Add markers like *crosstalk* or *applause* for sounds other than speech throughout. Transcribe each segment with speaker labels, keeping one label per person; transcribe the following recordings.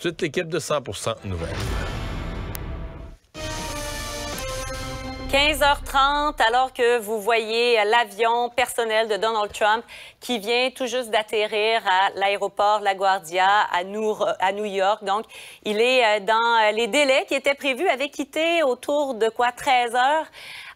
Speaker 1: Toute l'équipe de 100 Nouvelles.
Speaker 2: 15h30, alors que vous voyez l'avion personnel de Donald Trump qui vient tout juste d'atterrir à l'aéroport LaGuardia à New York. Donc, il est euh, dans les délais qui étaient prévus, avait quitté autour de quoi 13 h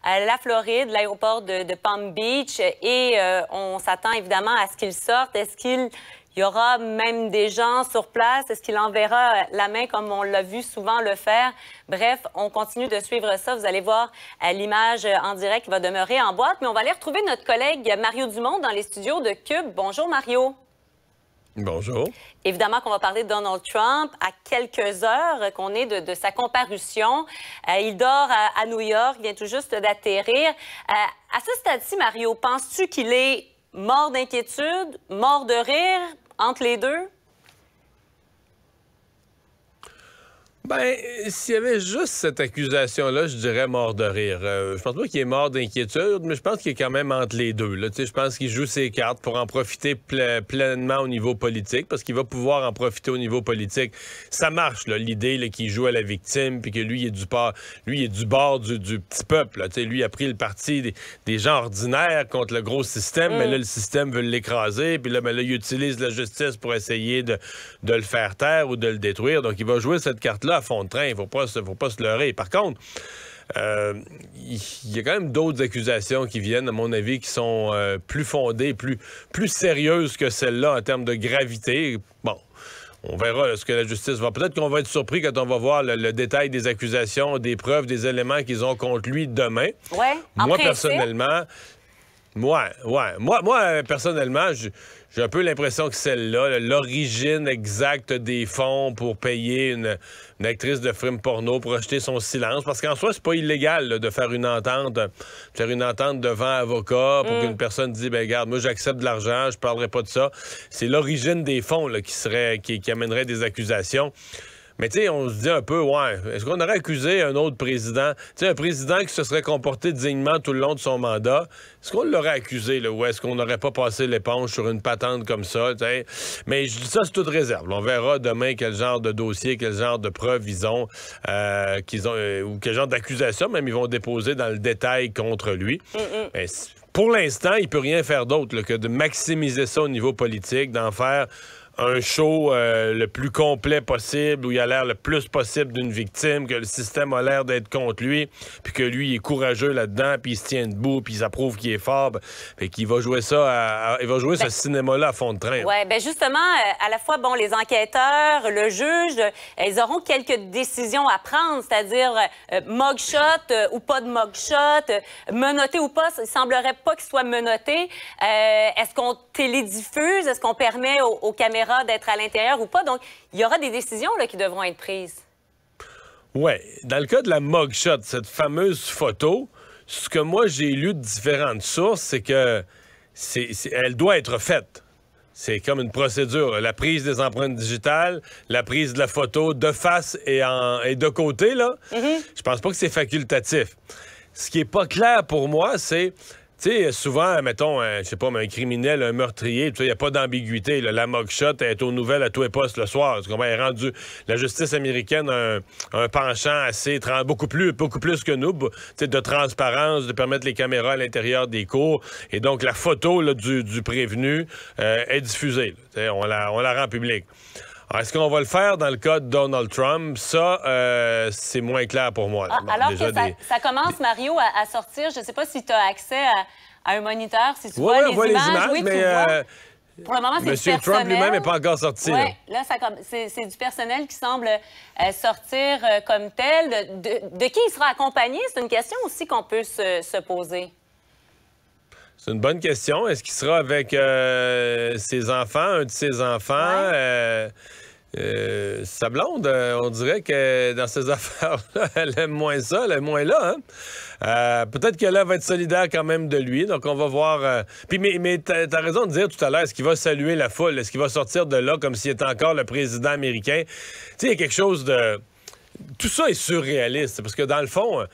Speaker 2: À la Floride, l'aéroport de, Palm Beach. Et euh, on s'attend évidemment à ce qu'il sorte. Est-ce qu'il il y aura même des gens sur place. Est-ce qu'il enverra la main comme on l'a vu souvent le faire? Bref, on continue de suivre ça. Vous allez voir euh, l'image en direct qui va demeurer en boîte. Mais on va aller retrouver notre collègue Mario Dumont dans les studios de Cube. Bonjour, Mario. Bonjour. Évidemment qu'on va parler de Donald Trump à quelques heures qu'on est de, sa comparution. Euh, il dort à, New York, vient tout juste d'atterrir. Euh, à ce stade-ci, Mario, penses-tu qu'il est mort d'inquiétude, mort de rire? entre les deux,
Speaker 1: Ben, s'il y avait juste cette accusation-là, je dirais mort de rire. Euh, je pense pas qu'il est mort d'inquiétude, mais je pense qu'il est quand même entre les deux. Je pense qu'il joue ses cartes pour en profiter pleinement au niveau politique, parce qu'il va pouvoir en profiter au niveau politique. Ça marche, l'idée qu'il joue à la victime, puis que lui, il est du, lui, est du bord du, petit peuple. Lui, a pris le parti des, gens ordinaires contre le gros système, mais là, le mm. système veut l'écraser, puis là, mais ben, là, il utilise la justice pour essayer de le faire taire ou de le détruire. Donc, il va jouer cette carte-là à fond de train. Il ne faut pas se leurrer. Par contre, euh, il y, a quand même d'autres accusations qui viennent, à mon avis, qui sont euh, plus fondées, plus, plus sérieuses que celles là en termes de gravité. Bon. On verra ce que la justice va. Peut-être qu'on va être surpris quand on va voir le, détail des accusations, des preuves, des éléments qu'ils ont contre lui demain. Moi, personnellement, moi, moi personnellement, j'ai un peu l'impression que celle-là, l'origine exacte des fonds pour payer une, actrice de film porno pour acheter son silence, parce qu'en soi, c'est pas illégal de faire une entente, faire une entente devant un avocat pour mm. qu'une personne dise, ben regarde, moi j'accepte de l'argent, je parlerai pas de ça. C'est l'origine des fonds qui serait, qui amènerait des accusations. Mais tu sais, on se dit un peu, ouais, est-ce qu'on aurait accusé un autre président, tu sais, un président qui se serait comporté dignement tout le long de son mandat, est-ce qu'on l'aurait accusé, là, ou est-ce qu'on n'aurait pas passé l'éponge sur une patente comme ça, sais. Mais je ça, c'est toute réserve. On verra demain quel genre de dossier, quel genre de preuves ils ont, euh, euh, ou quel genre d'accusation même ils vont déposer dans le détail contre lui. pour l'instant, il peut rien faire d'autre que de maximiser ça au niveau politique, d'en faire un show euh, le plus complet possible, où il a l'air le plus possible d'une victime, que le système a l'air d'être contre lui, puis que lui il est courageux là-dedans, puis il se tient debout, puis ça prouve qu'il est fort, et ben, qu'il va jouer ça, il va jouer ce ben, cinéma-là à fond de train.
Speaker 2: Oui, bien justement, euh, à la fois, bon, les enquêteurs, le juge, euh, ils auront quelques décisions à prendre, c'est-à-dire mugshot ou pas de mugshot, menotté ou pas, il semblerait pas qu'il soit menotté. Est-ce qu'on télédiffuse? Est-ce qu'on permet aux, aux caméras d'être à l'intérieur ou pas. Donc, il y aura des décisions qui devront être prises.
Speaker 1: Oui. Dans le cas de la mugshot, cette fameuse photo, ce que moi j'ai lu de différentes sources, c'est que c'est doit être faite. C'est comme une procédure. La prise des empreintes digitales, la prise de la photo de face et, et de côté, là. Mm-hmm. Je pense pas que c'est facultatif. Ce qui n'est pas clair pour moi, c'est souvent, mettons, je sais pas, un criminel, un meurtrier, il n'y a pas d'ambiguïté. La mugshot est aux nouvelles à tous les postes le soir. la justice américaine un, penchant assez, beaucoup plus, beaucoup plus que nous, de transparence, de permettre les caméras à l'intérieur des cours. Et donc, la photo du, prévenu euh, est diffusée. on la rend publique. Est-ce qu'on va le faire dans le cas de Donald Trump? Ça, euh, c'est moins clair pour moi. Ah, alors que
Speaker 2: ça, commence, Mario, à, sortir. Je ne sais pas si tu as accès à, un moniteur, si tu vois, les, voit images, les images. Oui, mais, euh, Pour le moment, c'est du personnel. Trump lui-même n'est pas encore sorti. Oui, là, c'est du personnel qui semble euh, sortir comme tel. De, qui il sera accompagné? C'est une question aussi qu'on peut se, poser.
Speaker 1: C'est une bonne question. Est-ce qu'il sera avec ses enfants, un de ses enfants? Euh, sa blonde, euh, on dirait que dans ces *laughs* affaires-là, elle aime moins ça, elle aime moins là. Hein. Euh, peut-être qu'elle va être solidaire quand même de lui, donc on va voir. Euh. Puis, mais, mais t'as as raison de dire tout à l'heure, est-ce qu'il va saluer la foule? Est-ce qu'il va sortir de là comme s'il était encore le président américain? Tu sais, il y a quelque chose de. Tout ça est surréaliste, parce que dans le fond,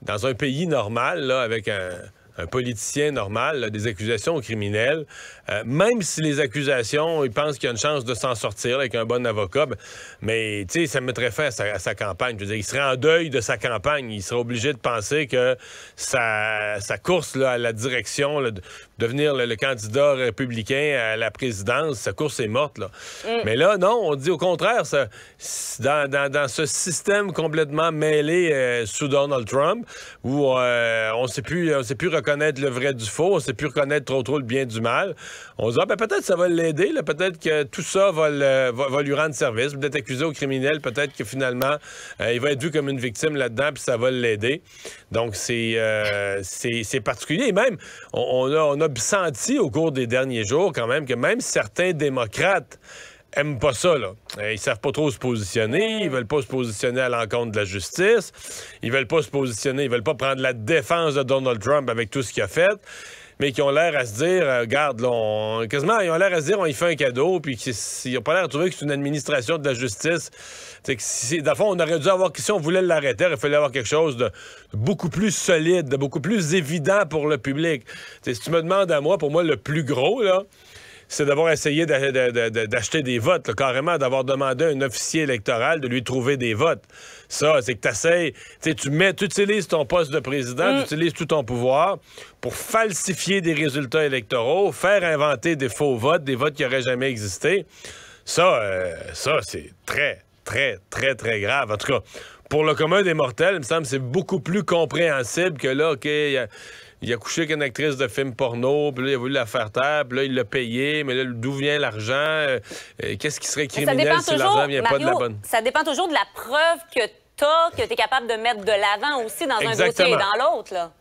Speaker 1: dans un pays normal, là, avec un un politicien normal, des accusations criminelles, criminels, euh, même si les accusations, il pense qu'il y a une chance de s'en sortir avec un bon avocat, ben, mais tu ça mettrait fin à sa, campagne. Je veux il serait en deuil de sa campagne. Il serait obligé de penser que sa, course à la direction, devenir le, candidat républicain à la présidence, sa course est morte. Là. Mm. Mais là, non, on dit au contraire, dans, ce système complètement mêlé euh, sous Donald Trump, où euh, on ne sait plus, on plus reconnaître le vrai du faux, on sait plus reconnaître trop trop le bien du mal. On se dit, ah, ben, peut-être que ça va l'aider, peut-être que tout ça va, lui rendre service, peut-être accusé au criminel, peut-être que finalement, euh, il va être vu comme une victime là-dedans, puis ça va l'aider. Donc, c'est euh, particulier. même, on, a, on a senti au cours des derniers jours quand même que même certains démocrates, aiment pas ça, là. Euh, ils savent pas trop se positionner, ils veulent pas se positionner à l'encontre de la justice, ils veulent pas se positionner, ils veulent pas prendre la défense de Donald Trump avec tout ce qu'il a fait, mais qui ont l'air à se dire, euh, regarde, quasiment, ils ont l'air à se dire, on y fait un cadeau, puis ils n'ont pas l'air de trouver que c'est une administration de la justice. C'est que si, dans le fond, on aurait dû avoir, si on voulait l'arrêter, il fallait avoir quelque chose de beaucoup plus solide, de beaucoup plus évident pour le public. si tu me demandes à moi, pour moi, le plus gros, là, c'est d'avoir essayé d'acheter des votes, carrément, d'avoir demandé à un officier électoral de lui trouver des votes. Ça, c'est que t'essayes, tu mets, tu utilises ton poste de président, mm. tu utilises tout ton pouvoir pour falsifier des résultats électoraux, faire inventer des faux votes, des votes qui n'auraient jamais existé. Ça, euh, ça, c'est très, très, très, très grave. En tout cas, pour le commun des mortels, il me semble que c'est beaucoup plus compréhensible que là, OK, il a couché avec une actrice de film porno, puis là, il a voulu la faire taire, puis là, il l'a payé, mais là, d'où vient l'argent? Euh, euh, qu'est-ce qui serait criminel si l'argent vient pas de la bonne?
Speaker 2: Ça dépend toujours de la preuve que t'as, que t'es capable de mettre de l'avant aussi dans un dossier et dans l'autre, là.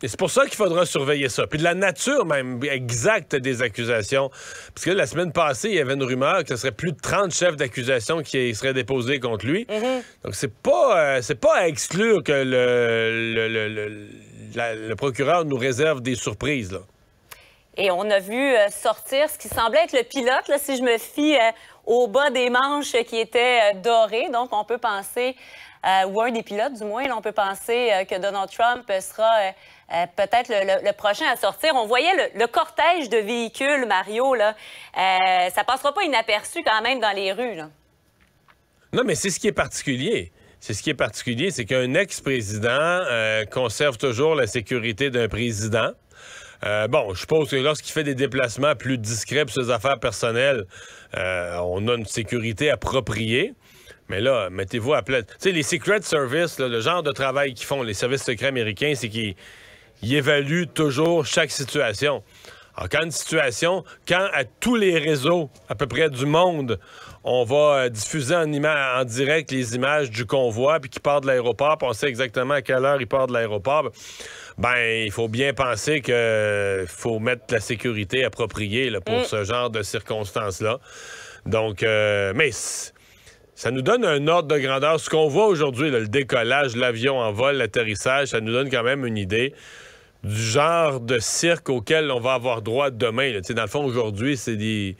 Speaker 1: Et c'est pour ça qu'il faudra surveiller ça. Puis de la nature même exacte des accusations. Parce que la semaine passée, il y avait une rumeur que ce serait plus de 30 chefs d'accusation qui seraient déposés contre lui. Mm-hmm. Donc c'est pas, euh, c'est pas à exclure que le le procureur nous réserve des surprises.
Speaker 2: Et on a vu euh, sortir ce qui semblait être le pilote, si je me fie euh, au bas des manches qui était euh, doré. Donc, on peut penser, euh, ou un des pilotes du moins, on peut penser que Donald Trump sera peut-être le, prochain à sortir. On voyait le, cortège de véhicules, Mario. Là. ça passera pas inaperçu quand même dans les rues.
Speaker 1: Non, mais c'est ce qui est particulier. C'est ce qui est particulier, c'est qu'un ex-président euh, conserve toujours la sécurité d'un président. Euh, bon, je suppose que lorsqu'il fait des déplacements plus discrets pour ses affaires personnelles, euh, on a une sécurité appropriée. Mais là, mettez-vous à plat. Tu sais, les Secret services, le genre de travail qu'ils font, les services secrets américains, c'est qu'ils évaluent toujours chaque situation. Alors, quand une situation, quand à tous les réseaux à peu près du monde, on va euh, diffuser en, direct les images du convoi, puis qui part de l'aéroport, on sait exactement à quelle heure il part de l'aéroport, ben, il faut bien penser qu'il faut mettre la sécurité appropriée pour mm. ce genre de circonstances-là. Donc, euh, mais ça nous donne un ordre de grandeur. Ce qu'on voit aujourd'hui, le décollage, l'avion en vol, l'atterrissage, ça nous donne quand même une idée du genre de cirque auquel on va avoir droit demain. Dans le fond, aujourd'hui, c'est des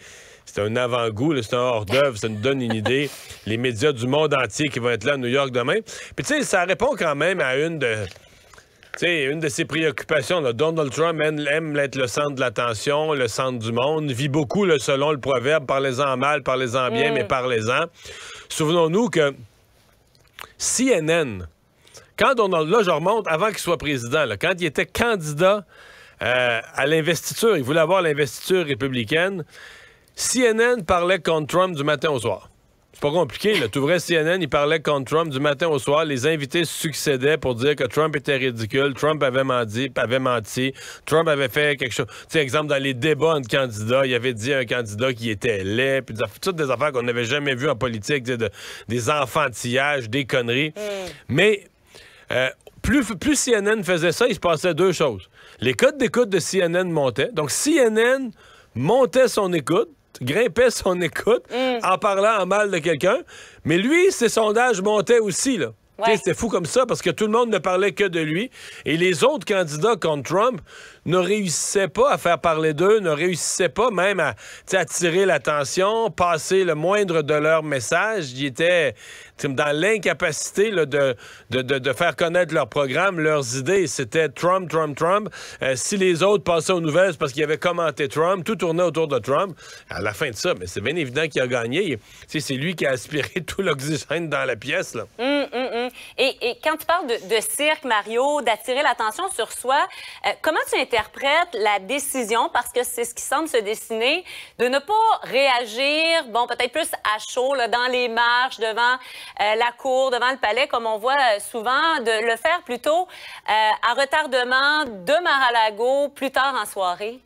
Speaker 1: c'est un avant-goût, c'est un hors-d'œuvre, ça nous donne une idée. *laughs* Les médias du monde entier qui vont être là à New York demain. Puis tu sais, ça répond quand même à une de une de ses préoccupations, Donald Trump aime, être le centre de l'attention, le centre du monde, vit beaucoup selon le proverbe, parlez-en mal, parlez-en bien, mais parlez-en. Souvenons-nous que CNN, quand Donald, là je remonte, avant qu'il soit président, quand il était candidat euh, à l'investiture, il voulait avoir l'investiture républicaine, CNN parlait contre Trump du matin au soir. C'est pas compliqué, Tout vrai, CNN, il parlait contre Trump du matin au soir. Les invités succédaient pour dire que Trump était ridicule, Trump avait menti, avait menti, Trump avait fait quelque chose. Tu sais, exemple, dans les débats entre candidats, il avait dit un candidat qui était laid, puis toutes des affaires qu'on n'avait jamais vues en politique, des enfantillages, des conneries. Mm. Mais euh, plus, plus CNN faisait ça, il se passait deux choses. Les codes d'écoute de CNN montaient. Donc, CNN montait son écoute grimpait son *laughs* écoute mm. en parlant en mal de quelqu'un. Mais lui, ses sondages montaient aussi, là. C'était fou comme ça parce que tout le monde ne parlait que de lui. Et les autres candidats contre Trump ne réussissaient pas à faire parler d'eux, ne réussissaient pas même à attirer l'attention, passer le moindre de leurs messages. Ils étaient dans l'incapacité de, faire connaître leur programme, leurs idées. C'était Trump, Trump, Trump. Euh, si les autres passaient aux nouvelles, c'est parce qu'ils avaient commenté Trump. Tout tournait autour de Trump. À la fin de ça, mais c'est bien évident qu'il a gagné. C'est lui qui a aspiré *laughs* tout l'oxygène dans la pièce. Là.
Speaker 2: Mm. Et, quand tu parles de, cirque, Mario, d'attirer l'attention sur soi, euh, comment tu interprètes la décision, parce que c'est ce qui semble se dessiner, de ne pas réagir, bon, peut-être plus à chaud, dans les marches, devant euh, la cour, devant le palais, comme on voit euh, souvent, de le faire plutôt à retardement de mar lago plus tard en soirée?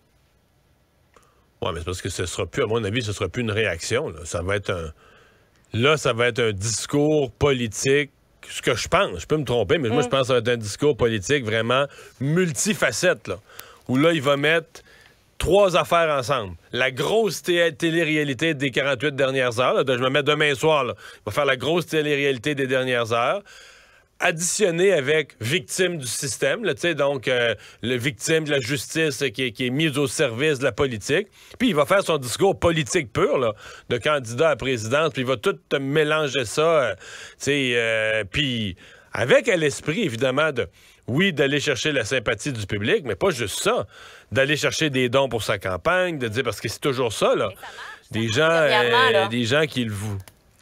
Speaker 1: Oui, mais c'est parce que ce sera plus, à mon avis, ce ne sera plus une réaction. Ça va être un... Là, ça va être un discours politique ce que je pense, je peux me tromper, mais moi, je mm. pense ça va que être un discours politique vraiment multifacette, là, où là, il va mettre trois affaires ensemble. La grosse télé-réalité des 48 dernières heures. je me mets demain soir. Il va faire la grosse télé-réalité des dernières heures additionné avec victime du système, là, donc euh, victime de la justice qui, est mise au service de la politique. Puis il va faire son discours politique pur là, de candidat à présidence, puis il va tout mélanger ça. Euh, sais euh, puis avec à l'esprit, évidemment, de oui, d'aller chercher la sympathie du public, mais pas juste ça. D'aller chercher des dons pour sa campagne, de dire, parce que c'est toujours ça, là. des gens, des gens qui le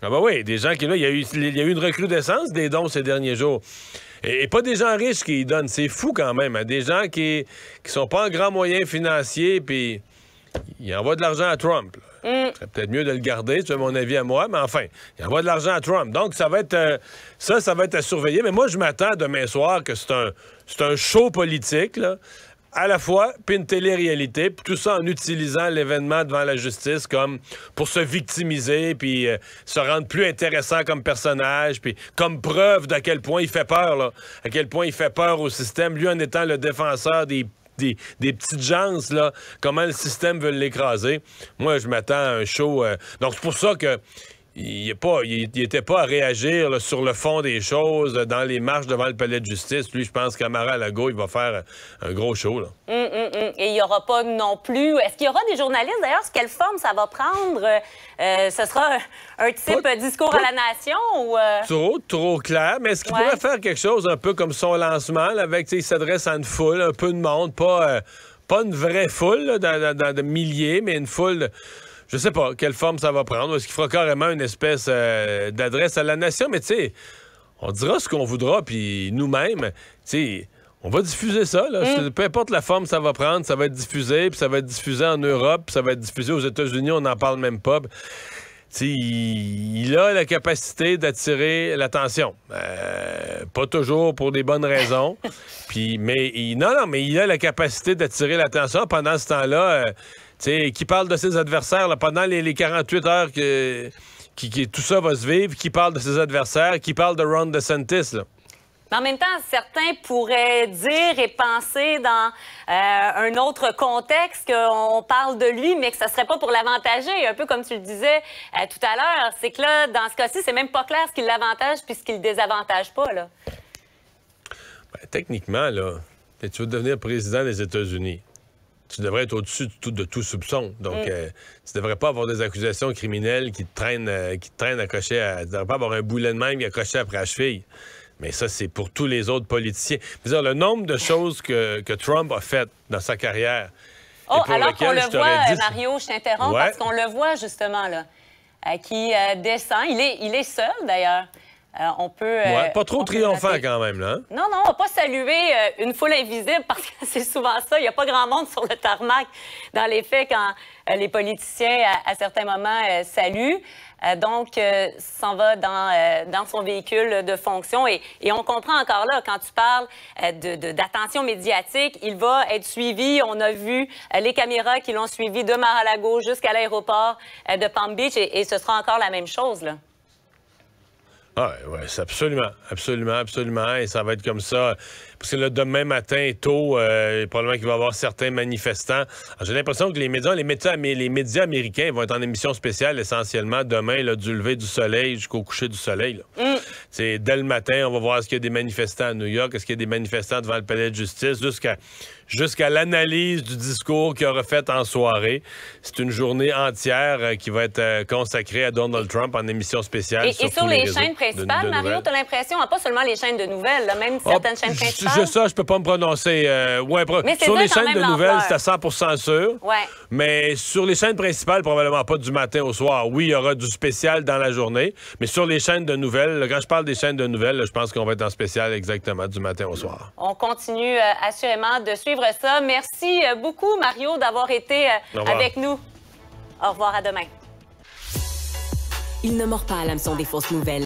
Speaker 1: ah ben oui, des gens qui... il y, a eu, une recrudescence des dons ces derniers jours. Et, pas des gens riches qui y donnent. C'est fou quand même. Hein. Des gens qui qui sont pas en grand moyen financier, puis ils envoient de l'argent à Trump. Mm. C'est peut-être mieux de le garder, c'est mon avis à moi, mais enfin, ils envoient de l'argent à Trump. Donc, ça va être euh, ça, ça va être à surveiller. Mais moi, je m'attends demain soir que c'est un, c'est un show politique, là, à la fois, puis une télé-réalité, tout ça en utilisant l'événement devant la justice comme pour se victimiser, puis euh, se rendre plus intéressant comme personnage, puis comme preuve d'à quel point il fait peur, là, à quel point il fait peur au système, lui en étant le défenseur des des, des, petites gens, là, comment le système veut l'écraser. Moi, je m'attends à un show. Euh, donc, c'est pour ça que il n'était pas, pas, à réagir sur le fond des choses dans les marches devant le palais de justice. Lui, je pense qu'Amara Lago, il va faire euh, un gros show. Hum,
Speaker 2: hum, hum. Et il n'y aura pas non plus. Est-ce qu'il y aura des journalistes? D'ailleurs, quelle forme ça va prendre? Euh, ce sera un, type discours à la nation? Ou euh?
Speaker 1: Trop, trop clair. Mais est-ce qu'il pourrait faire quelque chose un peu comme son lancement, avec, il s'adresse à une foule, un peu de monde, pas, pas une vraie foule dans, de milliers, mais une foule je sais pas quelle forme ça va prendre. Est-ce qu'il fera carrément une espèce euh, d'adresse à la nation? Mais tu sais, on dira ce qu'on voudra, puis nous-mêmes, tu sais, on va diffuser ça. Là. Mm. Peu importe la forme que ça va prendre, ça va être diffusé, puis ça va être diffusé en Europe, puis ça va être diffusé aux États-Unis, on n'en parle même pas. T'sais, il a la capacité d'attirer l'attention. Euh, pas toujours pour des bonnes raisons. *laughs* Puis, mais non, non, mais il a la capacité d'attirer l'attention. Pendant ce temps-là, euh, sais, qui parle de ses adversaires pendant les, 48 heures que, qui, tout ça va se vivre, qui parle de ses adversaires, qui parle de Ron DeSantis. Là.
Speaker 2: en même temps, certains pourraient dire et penser dans euh, un autre contexte qu'on parle de lui, mais que ça serait pas pour l'avantager. Un peu comme tu le disais euh, tout à l'heure, c'est que là, dans ce cas-ci, c'est même pas clair ce qui l'avantage puis ce qui désavantage pas. Là.
Speaker 1: Ben, techniquement, là, tu veux devenir président des États-Unis tu devrais être au-dessus de tout, de tout, soupçon. Donc, mm. euh, tu ne devrais pas avoir des accusations criminelles qui te traînent, euh, à qui traînent à. Tu devrais pas avoir un boulet de même qui accroché après la cheville. Mais ça, c'est pour tous les autres politiciens. -dire, le nombre de choses que, Trump a faites dans sa carrière. Oh, alors qu'on le voit, euh, Mario,
Speaker 2: je t'interromps, parce qu'on le voit justement, là, qui descend. Il est, il est seul, d'ailleurs. Euh, on peut. Euh, pas
Speaker 1: trop triomphant quand même, là. Hein?
Speaker 2: Non, non, on va pas saluer euh, une foule invisible parce que *laughs* c'est souvent ça. Il n'y a pas grand monde sur le tarmac dans les faits quand les politiciens, à, certains moments, saluent. donc, s'en va dans, son véhicule de fonction. Et, on comprend encore là, quand tu parles d'attention médiatique, il va être suivi. On a vu les caméras qui l'ont suivi de mar la gauche jusqu'à l'aéroport de Palm Beach et ce sera encore la même chose, là.
Speaker 1: Oui, ah, oui, absolument, absolument, absolument. Et ça va être comme ça. Parce que demain matin, tôt, a euh, probablement qu'il va y avoir certains manifestants. J'ai l'impression que les médias, les médias, les médias américains vont être en émission spéciale essentiellement demain, du lever du soleil jusqu'au coucher du soleil. Mm. C'est dès le matin, on va voir ce qu'il y a des manifestants à New York, est-ce qu'il y a des manifestants devant le palais de justice, jusqu'à jusqu'à l'analyse du discours qu'il aura fait en soirée. C'est une journée entière euh, qui va être euh, consacrée à Donald Trump en émission spéciale. Et sur, les, chaînes principales, Mario, tu
Speaker 2: as l'impression, hein, pas seulement les chaînes de nouvelles, même ah, certaines chaînes principales. Je,
Speaker 1: ça, je peux pas me prononcer. Euh, sur les chaînes de nouvelles, c'est à 100 sûr. Mais sur les chaînes principales, probablement pas du matin au soir. Oui, il y aura du spécial dans la journée, mais sur les chaînes de nouvelles, quand je parle des chaînes de nouvelles, je pense qu'on va être en spécial exactement du matin au soir.
Speaker 2: On continue assurément de suivre ça. Merci euh, beaucoup, Mario, d'avoir été euh, avec nous.
Speaker 1: Au revoir, à demain. Il ne mord pas à l'hameçon des fausses nouvelles.